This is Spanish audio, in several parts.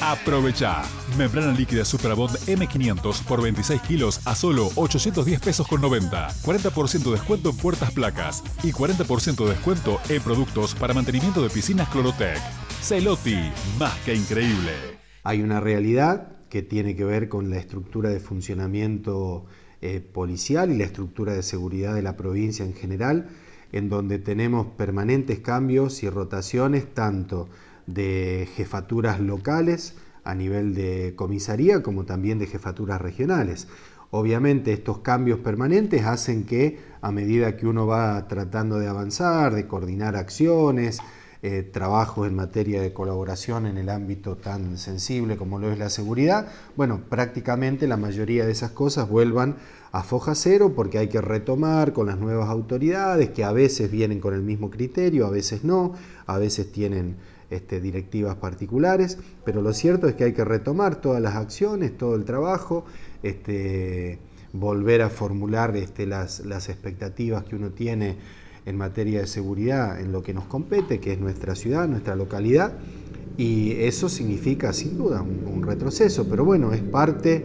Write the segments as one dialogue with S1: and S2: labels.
S1: Aprovecha. Membrana líquida Superabond M500 por 26 kilos a solo 810 pesos con 90. 40% descuento en puertas placas y 40% descuento en productos para mantenimiento de piscinas Clorotec. Celoti, más que increíble. Hay
S2: una realidad que tiene que ver con la estructura de funcionamiento eh, policial y la estructura de seguridad de la provincia en general, en donde tenemos permanentes cambios y rotaciones tanto de jefaturas locales a nivel de comisaría como también de jefaturas regionales. Obviamente estos cambios permanentes hacen que a medida que uno va tratando de avanzar, de coordinar acciones, trabajo eh, trabajos en materia de colaboración en el ámbito tan sensible como lo es la seguridad, bueno, prácticamente la mayoría de esas cosas vuelvan a foja cero porque hay que retomar con las nuevas autoridades que a veces vienen con el mismo criterio, a veces no, a veces tienen este, directivas particulares, pero lo cierto es que hay que retomar todas las acciones, todo el trabajo, este, volver a formular este, las, las expectativas que uno tiene en materia de seguridad en lo que nos compete, que es nuestra ciudad, nuestra localidad, y eso significa sin duda un retroceso, pero bueno, es parte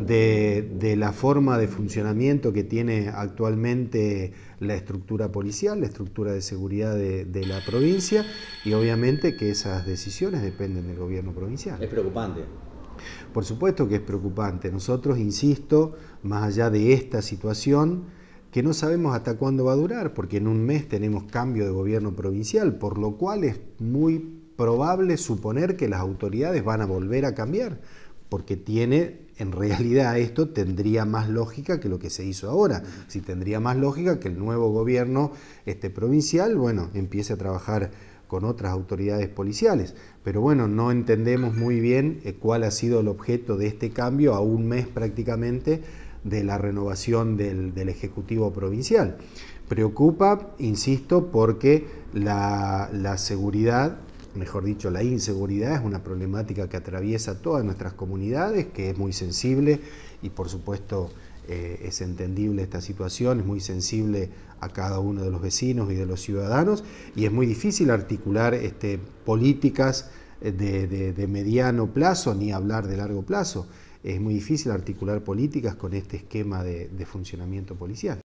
S2: de, la forma de funcionamiento que tiene actualmente la estructura policial, la estructura de seguridad de la provincia y obviamente que esas decisiones dependen del gobierno provincial. Es preocupante. Por supuesto que es preocupante. Nosotros, insisto, más allá de esta situación, que no sabemos hasta cuándo va a durar, porque en un mes tenemos cambio de gobierno provincial, por lo cual es muy probable suponer que las autoridades van a volver a cambiar, porque tiene, en realidad esto tendría más lógica que lo que se hizo ahora. Si tendría más lógica que el nuevo gobierno este, provincial, bueno, empiece a trabajar con otras autoridades policiales. Pero bueno, no entendemos muy bien eh, cuál ha sido el objeto de este cambio a un mes prácticamente de la renovación del, Ejecutivo Provincial. Preocupa, insisto, porque la seguridad mejor dicho, la inseguridad es una problemática que atraviesa todas nuestras comunidades, que es muy sensible y por supuesto eh, es entendible esta situación, es muy sensible a cada uno de los vecinos y de los ciudadanos y es muy difícil articular este, políticas de, mediano plazo, ni hablar de largo plazo. Es muy difícil articular políticas con este esquema de, de funcionamiento policial.